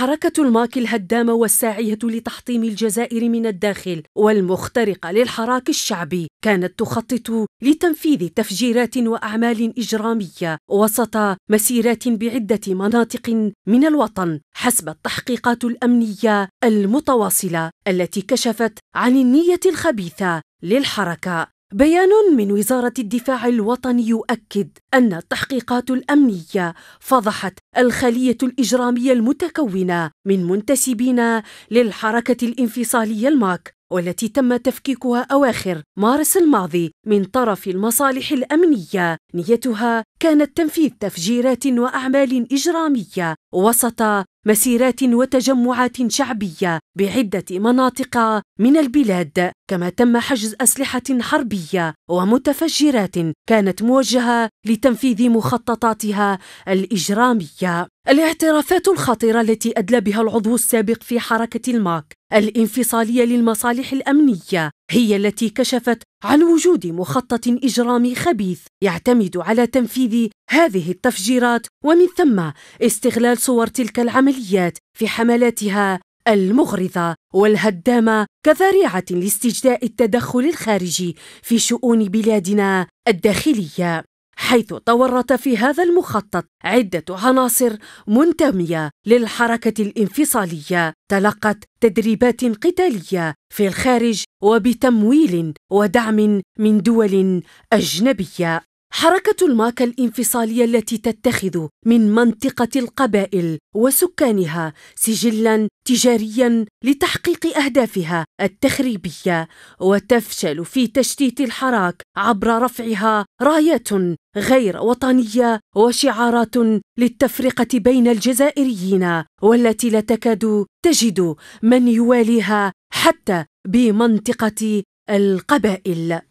حركة الماكي الهدامة والساعية لتحطيم الجزائر من الداخل والمخترقة للحراك الشعبي كانت تخطط لتنفيذ تفجيرات وأعمال إجرامية وسط مسيرات بعدة مناطق من الوطن حسب التحقيقات الأمنية المتواصلة التي كشفت عن النية الخبيثة للحركة بيان من وزارة الدفاع الوطني يؤكد أن التحقيقات الأمنية فضحت الخلية الإجرامية المتكونة من منتسبين للحركة الانفصالية الماك والتي تم تفكيكها أواخر مارس الماضي من طرف المصالح الأمنية نيتها كانت تنفيذ تفجيرات وأعمال إجرامية وسط مسيرات وتجمعات شعبية بعدة مناطق من البلاد كما تم حجز أسلحة حربية ومتفجرات كانت موجهة لتنفيذ مخططاتها الإجرامية الاعترافات الخطيرة التي أدلى بها العضو السابق في حركة الماك الانفصالية للمصالح الأمنية هي التي كشفت عن وجود مخطط إجرامي خبيث يعتمد على تنفيذ هذه التفجيرات ومن ثم استغلال صور تلك العمليات في حملاتها المغرضة والهدامة كذريعة لاستجداء التدخل الخارجي في شؤون بلادنا الداخلية حيث تورط في هذا المخطط عدة عناصر منتمية للحركة الانفصالية تلقت تدريبات قتالية في الخارج وبتمويل ودعم من دول أجنبية حركة الماكا الانفصالية التي تتخذ من منطقة القبائل وسكانها سجلا تجاريا لتحقيق أهدافها التخريبية وتفشل في تشتيت الحراك عبر رفعها رايات غير وطنية وشعارات للتفرقة بين الجزائريين والتي لا تكاد تجد من يواليها حتى بمنطقة القبائل